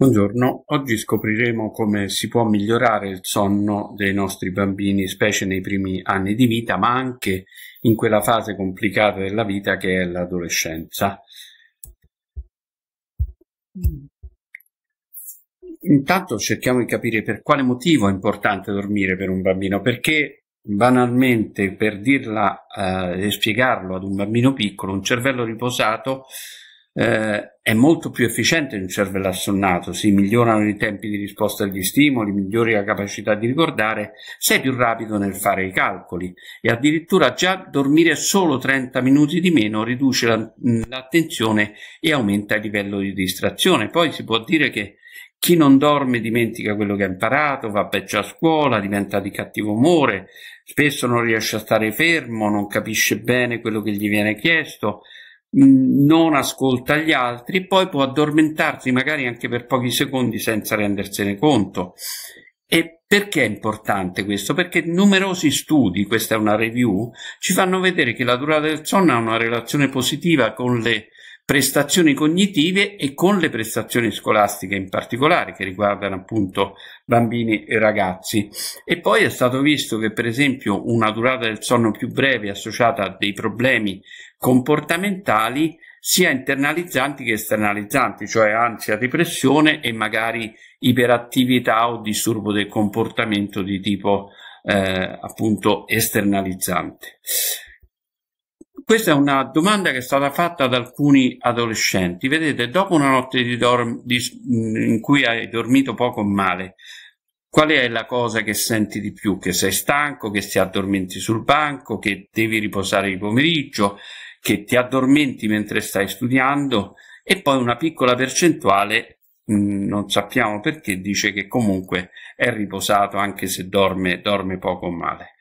Buongiorno, oggi scopriremo come si può migliorare il sonno dei nostri bambini, specie nei primi anni di vita, ma anche in quella fase complicata della vita che è l'adolescenza. Intanto cerchiamo di capire per quale motivo è importante dormire per un bambino, perché banalmente per dirla eh, e spiegarlo ad un bambino piccolo, un cervello riposato eh, è molto più efficiente di un cervello assonnato, si migliorano i tempi di risposta agli stimoli, migliori la capacità di ricordare, sei più rapido nel fare i calcoli e addirittura già dormire solo 30 minuti di meno riduce la, mm, l'attenzione e aumenta il livello di distrazione. Poi si può dire che chi non dorme dimentica quello che ha imparato, va peggio a scuola, diventa di cattivo umore, spesso non riesce a stare fermo, non capisce bene quello che gli viene chiesto Mm, non ascolta gli altri, poi può addormentarsi magari anche per pochi secondi senza rendersene conto. E perché è importante questo? Perché numerosi studi, questa è una review, ci fanno vedere che la durata del sonno ha una relazione positiva con le prestazioni cognitive e con le prestazioni scolastiche in particolare che riguardano appunto bambini e ragazzi e poi è stato visto che per esempio una durata del sonno più breve associata a dei problemi comportamentali sia internalizzanti che esternalizzanti, cioè ansia, depressione e magari iperattività o disturbo del comportamento di tipo eh, appunto esternalizzante. Questa è una domanda che è stata fatta ad alcuni adolescenti. Vedete, dopo una notte di dorm- di, in cui hai dormito poco o male, qual è la cosa che senti di più? Che sei stanco, che si addormenti sul banco, che devi riposare il pomeriggio, che ti addormenti mentre stai studiando e poi una piccola percentuale, mh, mm, non sappiamo perché, dice che comunque è riposato anche se dorme, dorme poco o male.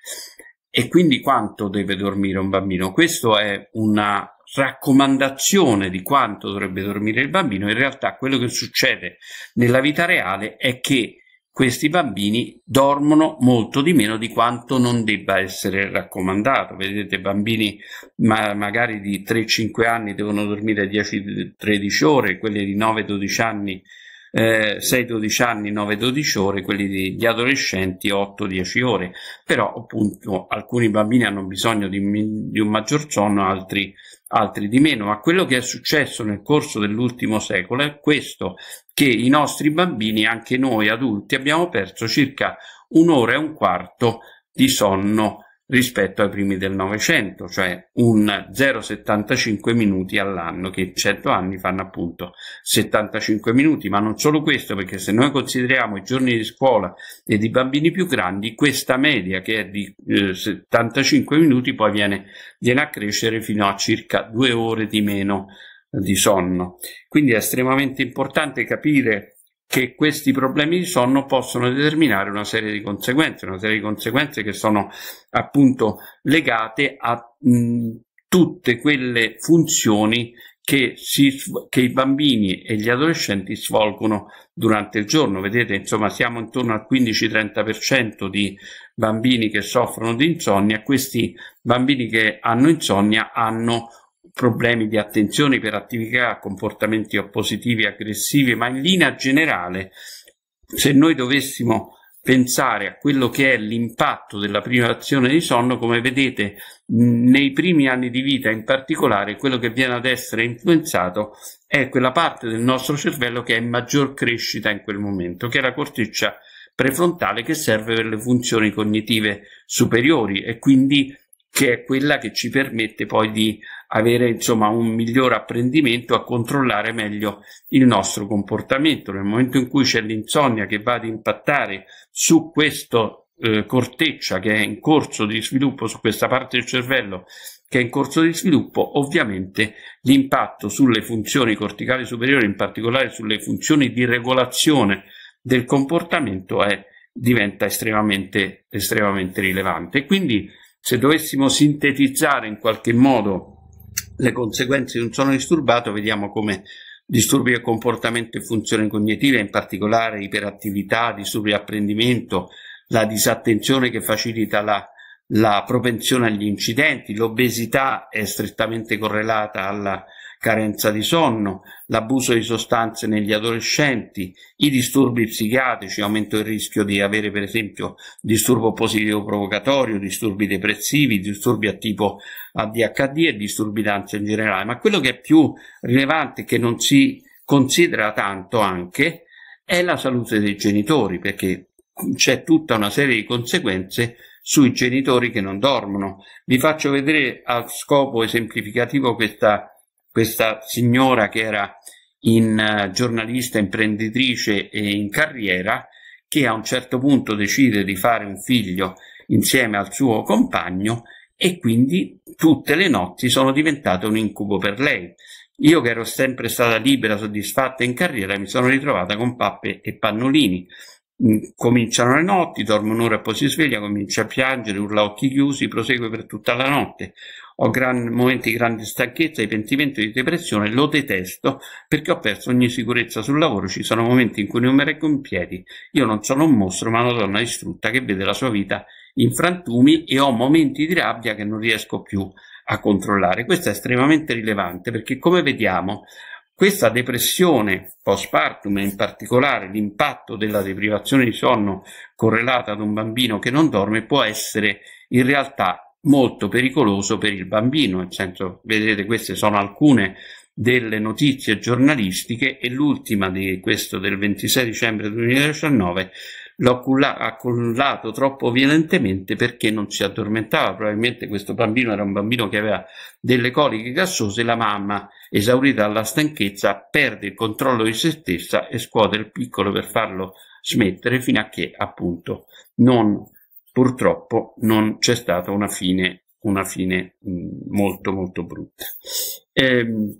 E quindi quanto deve dormire un bambino? Questa è una raccomandazione di quanto dovrebbe dormire il bambino. In realtà quello che succede nella vita reale è che questi bambini dormono molto di meno di quanto non debba essere raccomandato. Vedete, bambini ma magari di 3-5 anni devono dormire 10-13 ore, quelli di 9-12 anni eh, 6-12 anni, 9-12 ore, quelli degli adolescenti 8-10 ore, però appunto alcuni bambini hanno bisogno di, di un maggior sonno, altri, altri di meno, ma quello che è successo nel corso dell'ultimo secolo è questo, che i nostri bambini, anche noi adulti, abbiamo perso circa un'ora e un quarto di sonno rispetto ai primi del Novecento, cioè un 0,75 minuti all'anno, che 100 anni fanno appunto 75 minuti, ma non solo questo, perché se noi consideriamo i giorni di scuola e di bambini più grandi, questa media che è di eh, 75 minuti poi viene, viene a crescere fino a circa due ore di meno di sonno. Quindi è estremamente importante capire che questi problemi di sonno possono determinare una serie di conseguenze, una serie di conseguenze che sono appunto legate a mh, tutte quelle funzioni che, si, che, i bambini e gli adolescenti svolgono durante il giorno. Vedete, insomma, siamo intorno al 15-30% di bambini che soffrono di insonnia. Questi bambini che hanno insonnia hanno problemi di attenzione, iperattività, comportamenti oppositivi, aggressivi, ma in linea generale, se noi dovessimo pensare a quello che è l'impatto della privazione di sonno, come vedete nei primi anni di vita in particolare, quello che viene ad essere influenzato è quella parte del nostro cervello che è in maggior crescita in quel momento, che è la corteccia prefrontale che serve per le funzioni cognitive superiori e quindi che è quella che ci permette poi di avere insomma un miglior apprendimento a controllare meglio il nostro comportamento. Nel momento in cui c'è l'insonnia che va ad impattare su questo eh, corteccia che è in corso di sviluppo, su questa parte del cervello che è in corso di sviluppo, ovviamente l'impatto sulle funzioni corticali superiori, in particolare sulle funzioni di regolazione del comportamento è, diventa estremamente, estremamente rilevante. Quindi se dovessimo sintetizzare in qualche modo le conseguenze di un sonno disturbato, vediamo come disturbi del comportamento e funzione cognitiva, in particolare iperattività, disturbi di apprendimento, la disattenzione che facilita la, la propensione agli incidenti, l'obesità è strettamente correlata alla carenza di sonno, l'abuso di sostanze negli adolescenti, i disturbi psichiatrici, aumento il rischio di avere per esempio disturbo positivo provocatorio, disturbi depressivi, disturbi a tipo ADHD e disturbi d'ansia in generale. Ma quello che è più rilevante, che non si considera tanto anche, è la salute dei genitori, perché c'è tutta una serie di conseguenze sui genitori che non dormono. Vi faccio vedere a scopo esemplificativo questa questa signora che era in eh, giornalista, imprenditrice e in carriera, che a un certo punto decide di fare un figlio insieme al suo compagno e quindi tutte le notti sono diventate un incubo per lei. Io che ero sempre stata libera, soddisfatta in carriera, mi sono ritrovata con pappe e pannolini Mm, cominciano le notti, dorme un'ora e poi si sveglia, comincia a piangere, urla a occhi chiusi, prosegue per tutta la notte. Ho gran, momenti di grande stanchezza, di pentimento, di depressione, lo detesto perché ho perso ogni sicurezza sul lavoro, ci sono momenti in cui non mi reggo in piedi, io non sono un mostro ma una donna distrutta che vede la sua vita in frantumi e ho momenti di rabbia che non riesco più a controllare. Questo è estremamente rilevante perché come vediamo questa depressione postpartum e in particolare l'impatto della deprivazione di sonno correlata ad un bambino che non dorme può essere in realtà molto pericoloso per il bambino, nel senso, vedrete, queste sono alcune delle notizie giornalistiche e l'ultima di questo del 26 dicembre 2019 l'ho accollato troppo violentemente perché non si addormentava. Probabilmente questo bambino era un bambino che aveva delle coliche gassose. La mamma, esaurita dalla stanchezza, perde il controllo di se stessa e scuote il piccolo per farlo smettere fino a che, appunto, non, purtroppo non c'è stata una fine, una fine mh, mm, molto, molto brutta. E, ehm,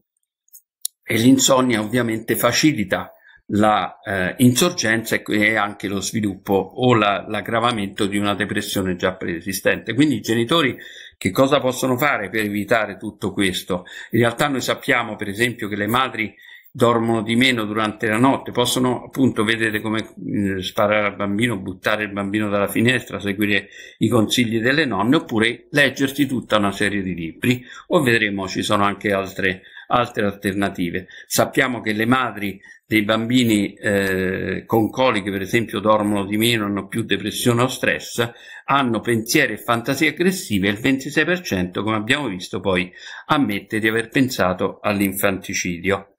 e l'insonnia ovviamente facilita la eh, insorgenza e, anche lo sviluppo o la, l'aggravamento di una depressione già preesistente. Quindi i genitori che cosa possono fare per evitare tutto questo? In realtà noi sappiamo per esempio che le madri dormono di meno durante la notte, possono appunto vedere come mh, mm, sparare al bambino, buttare il bambino dalla finestra, seguire i consigli delle nonne oppure leggersi tutta una serie di libri o vedremo ci sono anche altre, altre alternative. Sappiamo che le madri dei bambini eh, con coliche, per esempio, dormono di meno, hanno più depressione o stress, hanno pensieri e fantasie aggressive e il 26%, come abbiamo visto, poi ammette di aver pensato all'infanticidio.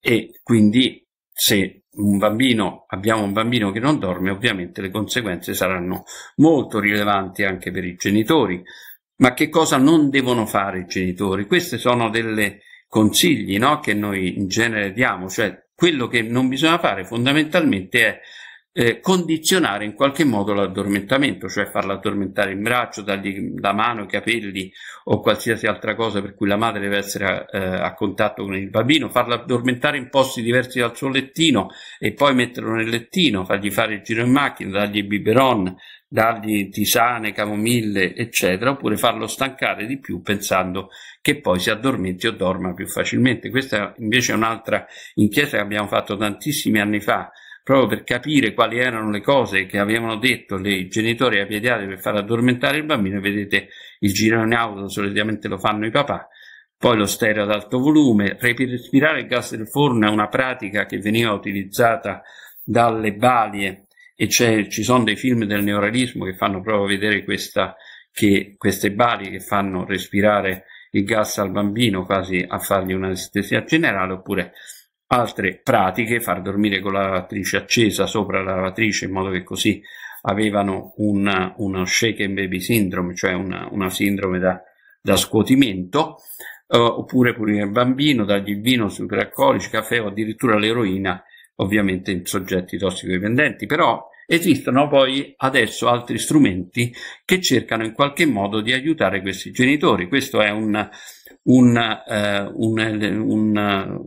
E quindi se un bambino, abbiamo un bambino che non dorme, ovviamente le conseguenze saranno molto rilevanti anche per i genitori. Ma che cosa non devono fare i genitori? Questi sono delle consigli no? che noi in genere diamo, cioè quello che non bisogna fare fondamentalmente è eh, condizionare in qualche modo l'addormentamento, cioè farla addormentare in braccio, dargli la mano, i capelli o qualsiasi altra cosa per cui la madre deve essere a, eh, a contatto con il bambino, farla addormentare in posti diversi dal suo lettino e poi metterlo nel lettino, fargli fare il giro in macchina, dargli il biberon, dargli tisane, camomille, eccetera, oppure farlo stancare di più pensando che poi si addormenti o dorma più facilmente. Questa invece è un'altra inchiesta che abbiamo fatto tantissimi anni fa, proprio per capire quali erano le cose che avevano detto i genitori ai pediatri per far addormentare il bambino. Vedete il giro in auto, solitamente lo fanno i papà. Poi lo stereo ad alto volume, respirare il gas del forno è una pratica che veniva utilizzata dalle balie e ci sono dei film del neorealismo che fanno proprio vedere questa, che, queste bari che fanno respirare il gas al bambino quasi a fargli un'anestesia generale oppure altre pratiche, far dormire con la lavatrice accesa sopra la lavatrice in modo che così avevano una, uno shaken baby syndrome, cioè una, una sindrome da, da scuotimento, eh, oppure pulire il bambino, dargli il vino, superalcolici, caffè o addirittura l'eroina ovviamente in soggetti tossicodipendenti, però esistono poi adesso altri strumenti che cercano in qualche modo di aiutare questi genitori. Questo è un, un, eh, un, un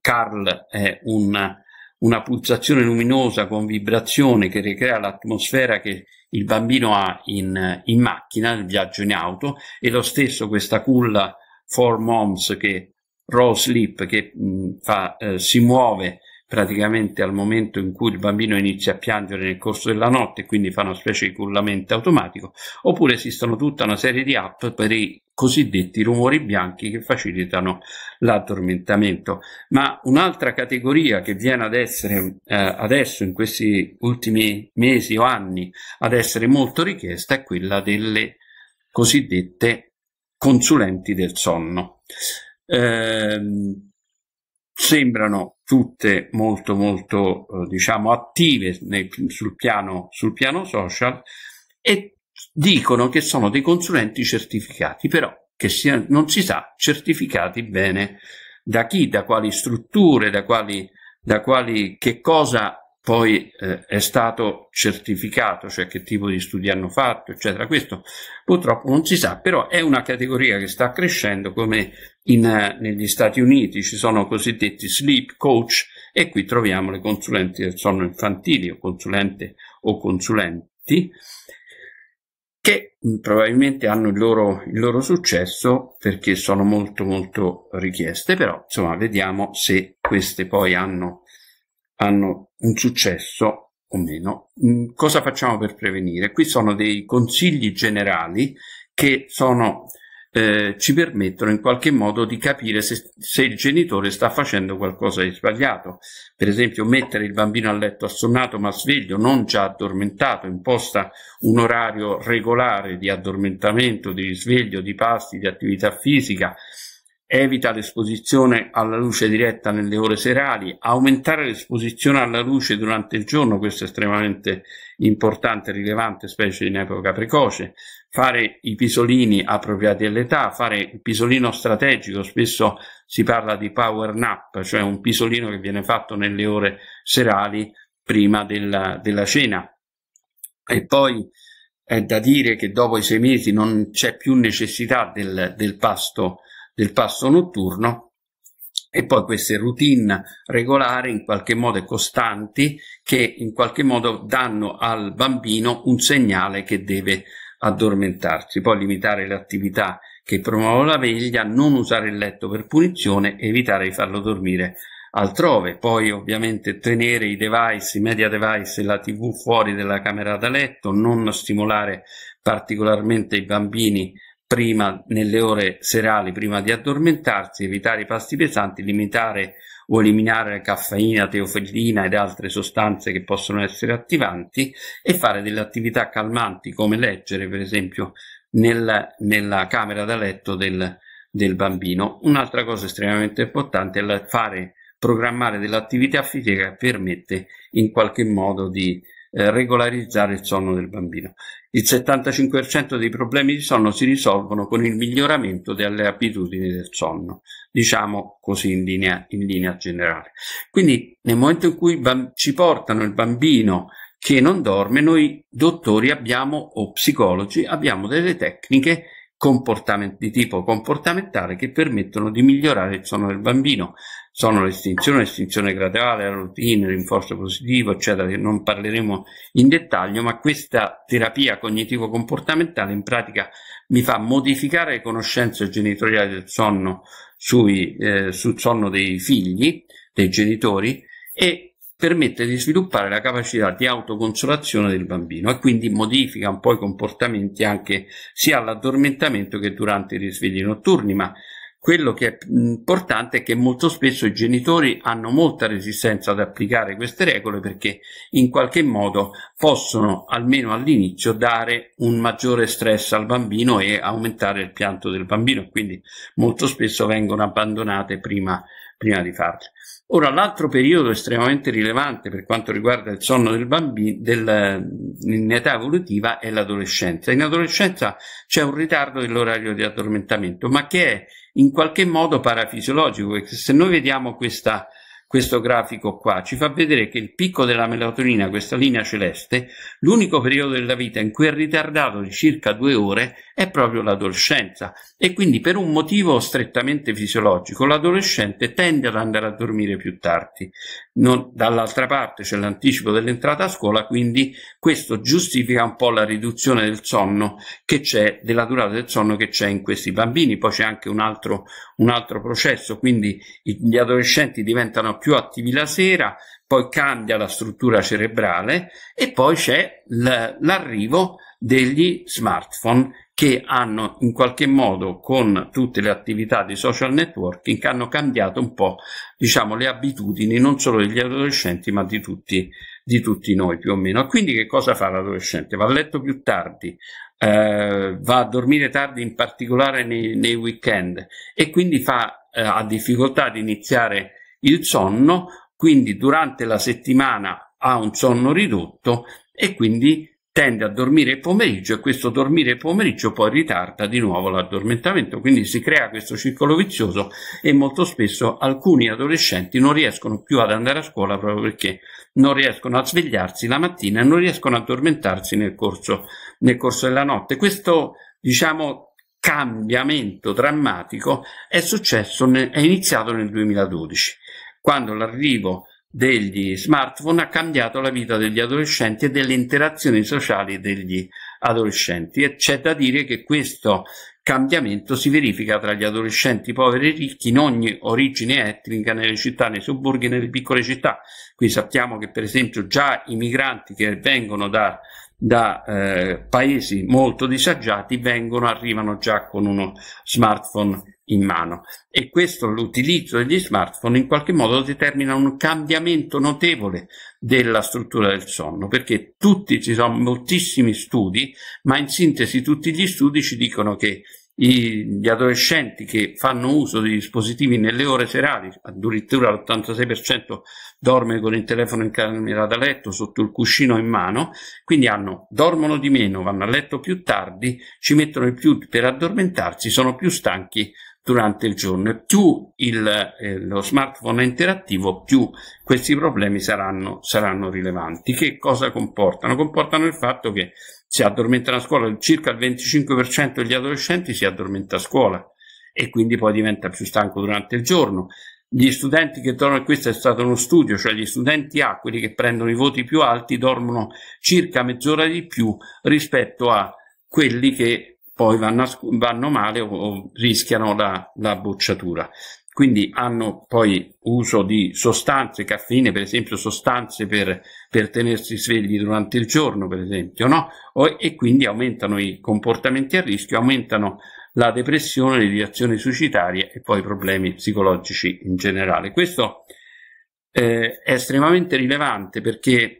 Carl è una pulsazione luminosa con vibrazione che ricrea l'atmosfera che il bambino ha in, in macchina, nel viaggio in auto, e lo stesso questa culla for moms che Raw Sleep che mh, fa, eh, si muove praticamente al momento in cui il bambino inizia a piangere nel corso della notte, quindi fa una specie di cullamento automatico, oppure esistono tutta una serie di app per i cosiddetti rumori bianchi che facilitano l'addormentamento. Ma un'altra categoria che viene ad essere eh, adesso, in questi ultimi mesi o anni, ad essere molto richiesta è quella delle cosiddette consulenti del sonno. Ehm, sembrano tutte molto molto eh, diciamo attive nel, sul, piano, sul piano social e dicono che sono dei consulenti certificati però che sia, non si sa certificati bene da chi, da quali strutture, da quali, da quali che cosa poi eh, è stato certificato, cioè che tipo di studi hanno fatto, eccetera. Questo purtroppo non si sa, però è una categoria che sta crescendo come in, eh, negli Stati Uniti ci sono cosiddetti sleep coach e qui troviamo le consulenti del sonno infantili o consulente o consulenti che mm, probabilmente hanno il loro, il loro successo perché sono molto molto richieste, però insomma vediamo se queste poi hanno hanno un successo o meno. Mm, cosa facciamo per prevenire? Qui sono dei consigli generali che sono, eh, ci permettono in qualche modo di capire se, se, il genitore sta facendo qualcosa di sbagliato. Per esempio, mettere il bambino a letto assonnato ma sveglio, non già addormentato, imposta un orario regolare di addormentamento, di risveglio, di pasti, di attività fisica, evita l'esposizione alla luce diretta nelle ore serali, aumentare l'esposizione alla luce durante il giorno, questo è estremamente importante e rilevante, specie in epoca precoce, fare i pisolini appropriati all'età, fare il pisolino strategico, spesso si parla di power nap, cioè un pisolino che viene fatto nelle ore serali prima della, della cena. E poi è da dire che dopo i sei mesi non c'è più necessità del, del pasto del pasto notturno e poi queste routine regolari in qualche modo costanti che in qualche modo danno al bambino un segnale che deve addormentarsi, poi limitare le attività che promuovono la veglia, non usare il letto per punizione, evitare di farlo dormire altrove, poi ovviamente tenere i device, i media device e la tv fuori dalla camera da letto, non stimolare particolarmente i bambini prima, nelle ore serali prima di addormentarsi, evitare i pasti pesanti, limitare o eliminare la caffeina, teofilina ed altre sostanze che possono essere attivanti e fare delle attività calmanti come leggere per esempio nel, nella camera da letto del, del bambino. Un'altra cosa estremamente importante è fare programmare dell'attività fisica che permette in qualche modo di eh, regolarizzare il sonno del bambino. Il 75% dei problemi di sonno si risolvono con il miglioramento delle abitudini del sonno, diciamo così in linea, in linea generale. Quindi nel momento in cui ci portano il bambino che non dorme, noi dottori abbiamo o psicologi abbiamo delle tecniche di tipo comportamentale che permettono di migliorare il sonno del bambino. Sono l'estinzione, l'estinzione graduale, la routine, il rinforzo positivo, eccetera, che non parleremo in dettaglio, ma questa terapia cognitivo-comportamentale in pratica mi fa modificare le conoscenze genitoriali del sonno sui, eh, sul sonno dei figli, dei genitori e permette di sviluppare la capacità di autoconsolazione del bambino e quindi modifica un po' i comportamenti anche sia all'addormentamento che durante i risvegli notturni, ma quello che è importante è che molto spesso i genitori hanno molta resistenza ad applicare queste regole perché in qualche modo possono, almeno all'inizio, dare un maggiore stress al bambino e aumentare il pianto del bambino, quindi molto spesso vengono abbandonate prima prima di farlo. Ora, l'altro periodo estremamente rilevante per quanto riguarda il sonno del bambino del, eh, in età evolutiva è l'adolescenza. In adolescenza c'è un ritardo dell'orario di addormentamento, ma che è in qualche modo parafisiologico, perché se noi vediamo questa questo grafico qua ci fa vedere che il picco della melatonina, questa linea celeste, l'unico periodo della vita in cui è ritardato di circa due ore è proprio l'adolescenza e quindi per un motivo strettamente fisiologico l'adolescente tende ad andare a dormire più tardi. dall'altra parte c'è l'anticipo dell'entrata a scuola, quindi questo giustifica un po' la riduzione del sonno che c'è, della durata del sonno che c'è in questi bambini. Poi c'è anche un altro, un altro processo, quindi gli adolescenti diventano più attivi la sera, poi cambia la struttura cerebrale e poi c'è l'arrivo degli smartphone che hanno in qualche modo con tutte le attività di social networking hanno cambiato un po' diciamo le abitudini non solo degli adolescenti ma di tutti, di tutti noi più o meno. Quindi che cosa fa l'adolescente? Va a letto più tardi, eh, va a dormire tardi in particolare nei, nei weekend e quindi fa, eh, ha difficoltà ad iniziare il sonno, quindi durante la settimana ha un sonno ridotto e quindi tende a dormire il pomeriggio e questo dormire il pomeriggio poi ritarda di nuovo l'addormentamento, quindi si crea questo circolo vizioso e molto spesso alcuni adolescenti non riescono più ad andare a scuola proprio perché non riescono a svegliarsi la mattina e non riescono ad addormentarsi nel corso, nel corso della notte. Questo, diciamo, cambiamento drammatico è, successo è iniziato nel 2012, quando l'arrivo degli smartphone ha cambiato la vita degli adolescenti e delle interazioni sociali degli adolescenti e c'è da dire che questo cambiamento si verifica tra gli adolescenti poveri e ricchi in ogni origine etnica, nelle città, nei sobborghi, nelle piccole città. Qui sappiamo che per esempio già i migranti che vengono da da eh, paesi molto disagiati vengono, arrivano già con uno smartphone in mano e questo l'utilizzo degli smartphone in qualche modo determina un cambiamento notevole della struttura del sonno perché tutti ci sono moltissimi studi ma in sintesi tutti gli studi ci dicono che gli adolescenti che fanno uso di dispositivi nelle ore serali, addirittura l'86% dorme con il telefono in camera da letto sotto il cuscino in mano, quindi hanno, dormono di meno, vanno a letto più tardi, ci mettono di più per addormentarsi, sono più stanchi durante il giorno e più il, eh, lo smartphone è interattivo più questi problemi saranno, saranno rilevanti. Che cosa comportano? Comportano il fatto che si addormentano a scuola, circa il 25% degli adolescenti si addormenta a scuola e quindi poi diventa più stanco durante il giorno. Gli studenti che dormono, questo è stato uno studio, cioè gli studenti A, quelli che prendono i voti più alti, dormono circa mezz'ora di più rispetto a quelli che poi vanno, a, vanno male o, o rischiano la, la bocciatura quindi hanno poi uso di sostanze, caffeine per esempio, sostanze per, per tenersi svegli durante il giorno per esempio, no? o, e quindi aumentano i comportamenti a rischio, aumentano la depressione, le reazioni suicidarie e poi problemi psicologici in generale. Questo eh, è estremamente rilevante perché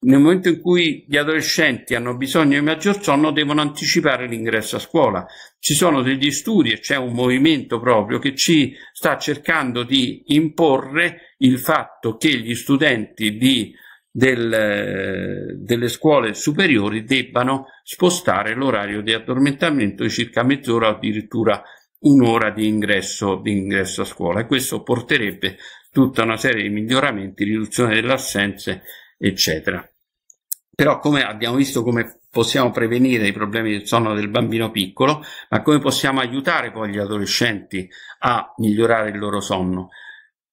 nel momento in cui gli adolescenti hanno bisogno di maggior sonno devono anticipare l'ingresso a scuola. Ci sono degli studi e c'è un movimento proprio che ci sta cercando di imporre il fatto che gli studenti di, del, delle scuole superiori debbano spostare l'orario di addormentamento di circa mezz'ora o addirittura un'ora di ingresso, di ingresso a scuola e questo porterebbe tutta una serie di miglioramenti, riduzione delle assenze eccetera. Però come abbiamo visto come possiamo prevenire i problemi del sonno del bambino piccolo, ma come possiamo aiutare poi gli adolescenti a migliorare il loro sonno.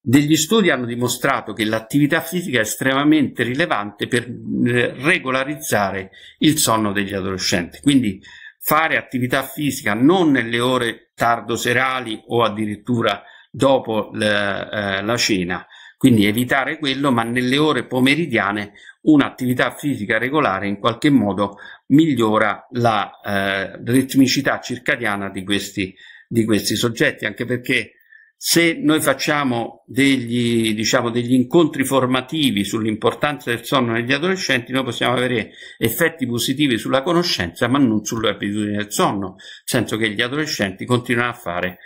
Degli studi hanno dimostrato che l'attività fisica è estremamente rilevante per eh, regolarizzare il sonno degli adolescenti. Quindi fare attività fisica non nelle ore tardo serali o addirittura dopo la, eh, la cena, quindi evitare quello, ma nelle ore pomeridiane un'attività fisica regolare in qualche modo migliora la eh, ritmicità circadiana di questi, di questi soggetti, anche perché se noi facciamo degli, diciamo, degli incontri formativi sull'importanza del sonno negli adolescenti, noi possiamo avere effetti positivi sulla conoscenza, ma non sulle abitudini del sonno, nel senso che gli adolescenti continuano a fare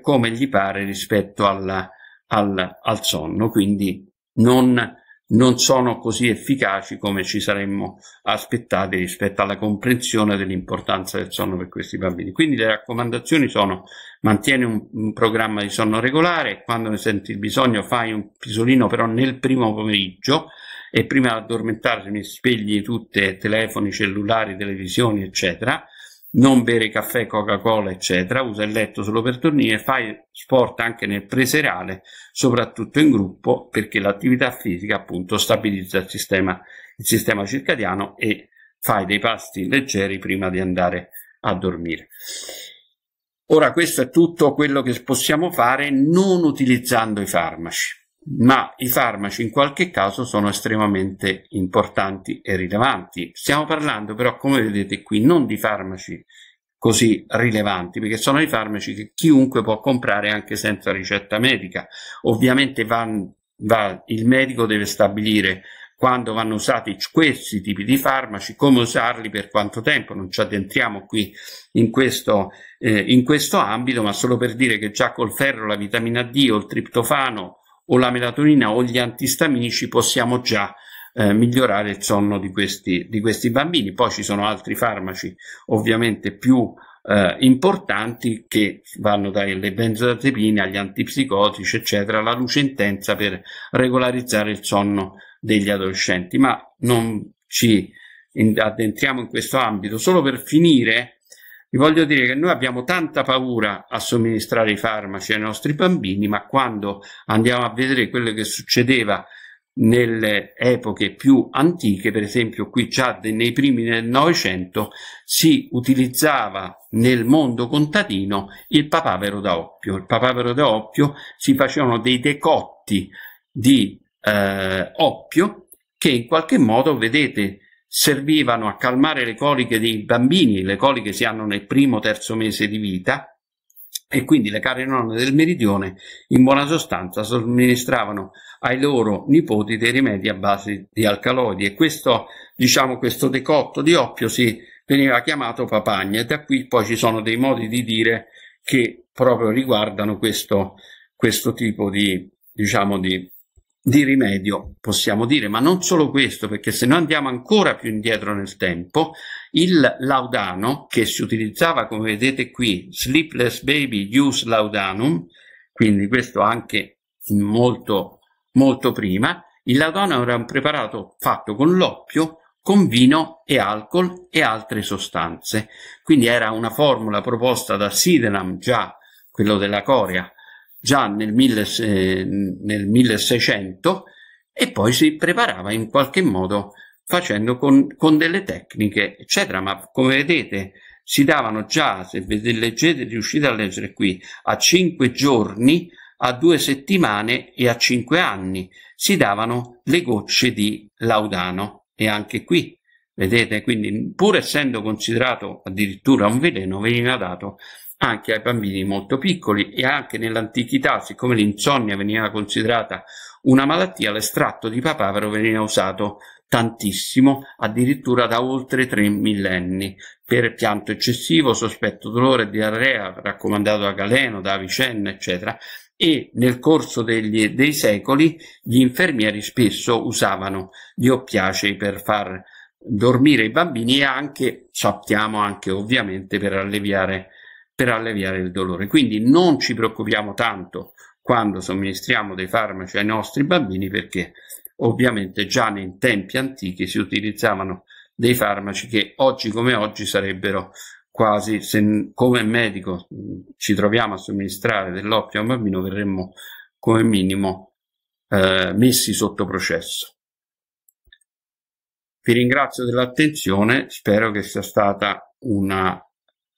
come gli pare rispetto alla, al, al sonno, quindi non, non sono così efficaci come ci saremmo aspettati rispetto alla comprensione dell'importanza del sonno per questi bambini. Quindi le raccomandazioni sono mantieni un, un programma di sonno regolare, quando ne senti il bisogno fai un pisolino però nel primo pomeriggio e prima di addormentarsi mi spegli tutte telefoni, cellulari, televisioni eccetera non bere caffè, Coca-Cola, eccetera, usa il letto solo per dormire, fai sport anche nel preserale, soprattutto in gruppo, perché l'attività fisica appunto stabilizza il sistema, il sistema circadiano e fai dei pasti leggeri prima di andare a dormire. Ora questo è tutto quello che possiamo fare non utilizzando i farmaci ma i farmaci in qualche caso sono estremamente importanti e rilevanti. Stiamo parlando però, come vedete qui, non di farmaci così rilevanti, perché sono i farmaci che chiunque può comprare anche senza ricetta medica. Ovviamente va, va, il medico deve stabilire quando vanno usati questi tipi di farmaci, come usarli, per quanto tempo, non ci addentriamo qui in questo, eh, in questo ambito, ma solo per dire che già col ferro, la vitamina D o il triptofano o la melatonina o gli antistaminici possiamo già eh, migliorare il sonno di questi, di questi, bambini. Poi ci sono altri farmaci ovviamente più eh, importanti che vanno dalle benzodiazepine agli antipsicotici, eccetera, la luce intensa per regolarizzare il sonno degli adolescenti. Ma non ci addentriamo in questo ambito, solo per finire vi voglio dire che noi abbiamo tanta paura a somministrare i farmaci ai nostri bambini, ma quando andiamo a vedere quello che succedeva nelle epoche più antiche, per esempio qui già nei primi del Novecento, si utilizzava nel mondo contadino il papavero da oppio. Il papavero da oppio si facevano dei decotti di eh, oppio che in qualche modo, vedete, servivano a calmare le coliche dei bambini, le coliche si hanno nel primo terzo mese di vita e quindi le care nonne del meridione in buona sostanza somministravano ai loro nipoti dei rimedi a base di alcaloidi e questo, diciamo, questo decotto di oppio si veniva chiamato papagna e da qui poi ci sono dei modi di dire che proprio riguardano questo, questo tipo di, diciamo, di di rimedio, possiamo dire, ma non solo questo, perché se noi andiamo ancora più indietro nel tempo, il laudano, che si utilizzava come vedete qui, sleepless baby use laudanum, quindi questo anche molto, molto prima, il laudano era un preparato fatto con l'oppio, con vino e alcol e altre sostanze. Quindi era una formula proposta da Sidenham, già quello della Corea, già nel, mille, eh, nel 1600 e poi si preparava in qualche modo facendo con, con, delle tecniche, eccetera. Ma come vedete, si davano già, se leggete, riuscite a leggere qui, a cinque giorni, a due settimane e a cinque anni si davano le gocce di laudano. E anche qui, vedete, quindi pur essendo considerato addirittura un veleno, veniva dato anche ai bambini molto piccoli e anche nell'antichità, siccome l'insonnia veniva considerata una malattia, l'estratto di papavero veniva usato tantissimo, addirittura da oltre tre millenni, per pianto eccessivo, sospetto dolore, diarrea, raccomandato da Galeno, da Avicenna, eccetera, e nel corso degli, dei secoli gli infermieri spesso usavano gli oppiacei per far dormire i bambini e anche, sappiamo anche ovviamente, per alleviare la per alleviare il dolore. Quindi non ci preoccupiamo tanto quando somministriamo dei farmaci ai nostri bambini perché ovviamente già nei tempi antichi si utilizzavano dei farmaci che oggi come oggi sarebbero quasi, se come medico ci troviamo a somministrare dell'oppio a un bambino, verremmo come minimo eh, messi sotto processo. Vi ringrazio dell'attenzione, spero che sia stata una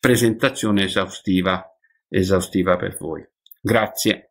presentazione esaustiva, esaustiva per voi. Grazie.